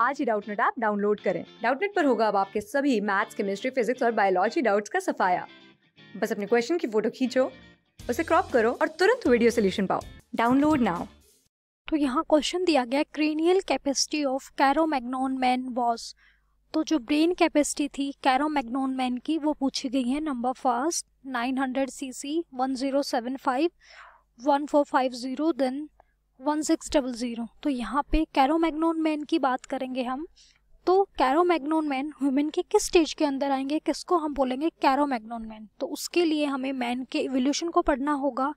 आज ही Doubtnut app download करें डाउटनेट पर होगा अब आपके सभी मैथ्स केमिस्ट्री फिजिक्स और बायोलॉजी डाउट्स का सफाया बस अपने क्वेश्चन की फोटो खींचो उसे क्रॉप करो और तुरंत वीडियो सोल्यूशन पाओ डाउनलोड नाउ तो यहाँ क्वेश्चन दिया गया cranial capacity of Cro Magnon man was तो जो ब्रेन कैपेसिटी थी कैरोमैग्नोन मैन की वो पूछी गई है number first 900 cc 1075 1450 then one six double zero तो यहाँ पे कैरोमैग्नोन मैन की बात करेंगे हम तो कैरोमैग्नोन मैन ह्यूमन के किस स्टेज के अंदर आएंगे किसको हम बोलेंगे कैरोमैग्नोन मैन तो उसके लिए हमें मैन के इवोल्यूशन को पढ़ना होगा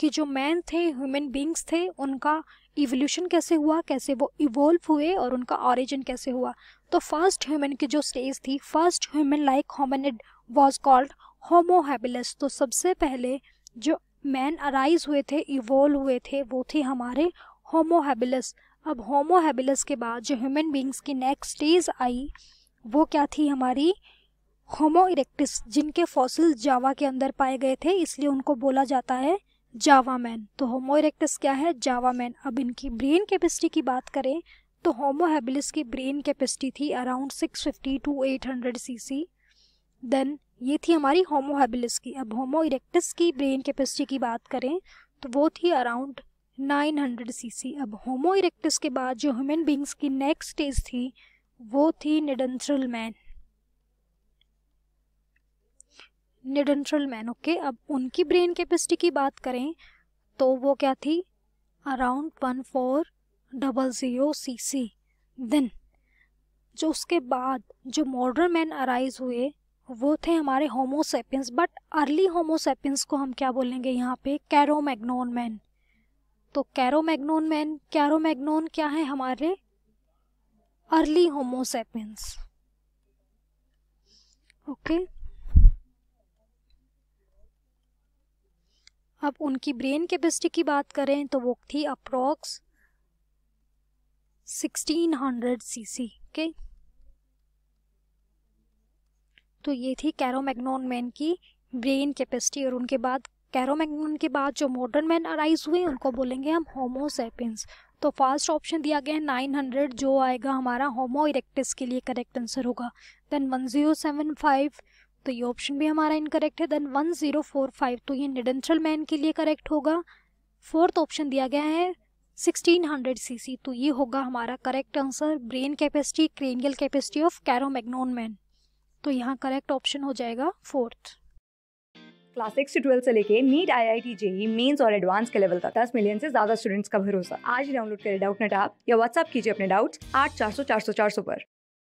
कि जो मैन थे ह्यूमन बींग्स थे उनका इवोल्यूशन कैसे हुआ कैसे वो इवोल्व हुए और उनका ऑरिजिन कैसे हुआ तो फर्स्ट ह्यूमन की जो स्टेज थी first human like hominid was called Homo habilis तो सबसे पहले जो मैन अराइज हुए थे इवोल्व हुए थे वो थे हमारे होमोहेबिलस अब होमोहेबिलस के बाद जो ह्यूमन बींग्स की नेक्स्ट स्टेज आई वो क्या थी हमारी होमो इरेक्टिस जिनके फॉसिल जावा के अंदर पाए गए थे इसलिए उनको बोला जाता है जावा मैन तो होमो इरेक्टिस क्या है जावा मैन अब इनकी ब्रेन कैपेसिटी की बात करें तो होमोहेबिलिस की ब्रेन कैपेसिटी थी around six fifty to eight c c then ये थी हमारी होमो हैबिलिस की अब होमो इरेक्टस की ब्रेन कैपेसिटी की बात करें तो वो थी अराउंड 900 सीसी अब होमो इरेक्टस के बाद जो ह्यूमन बींग्स की नेक्स्ट स्टेज थी वो थी Neanderthal man Neanderthal man okay अब उनकी ब्रेन कैपेसिटी की बात करें तो वो क्या थी around one four double zero c c then जो उसके बाद जो मॉडर्न मैन अराइज हुए वो थे हमारे होमोसेपियंस बट अर्ली होमोसेपियंस को हम क्या बोलेंगे यहाँ पे कैरो मैन तो कैरो मैन कैरो क्या है हमारे अर्ली होमोसेपियंस ओके अब उनकी ब्रेन कैपेसिटी की बात करें तो वो थी हंड्रेड 1600 सीसी ओके okay? तो ये थी कैरोमैग्नोन मैन की ब्रेन कैपेसिटी और उनके बाद कैरोमैग्नोन के बाद जो मॉडर्न मैन अराइज हुए उनको बोलेंगे हम होमोसेपिन तो फर्स्ट ऑप्शन दिया गया है नाइन हंड्रेड जो आएगा हमारा होमो इरेक्टिस के लिए करेक्ट आंसर होगा then one zero seven five तो ये ऑप्शन भी हमारा इनकरेक्ट है then one zero four five तो ये निडेंट्रल मैन के लिए करेक्ट होगा फोर्थ ऑप्शन दिया गया है सिक्सटीन सी सी तो ये होगा हमारा correct answer brain capacity cranial capacity of Cro Magnon man तो यहाँ करेक्ट ऑप्शन हो जाएगा फोर्थ क्लास सिक्स से ट्वेल्व से लेके NEET I I T JEE mains और एडवांस के लेवल तक दस मिलियन से ज्यादा स्टूडेंट्स का भरोसा आज डाउनलोड करें डाउट नेट आप या व्हाट्सअप कीजिए अपने डाउट्स आठ चार सौ चार सौ चार सौ पर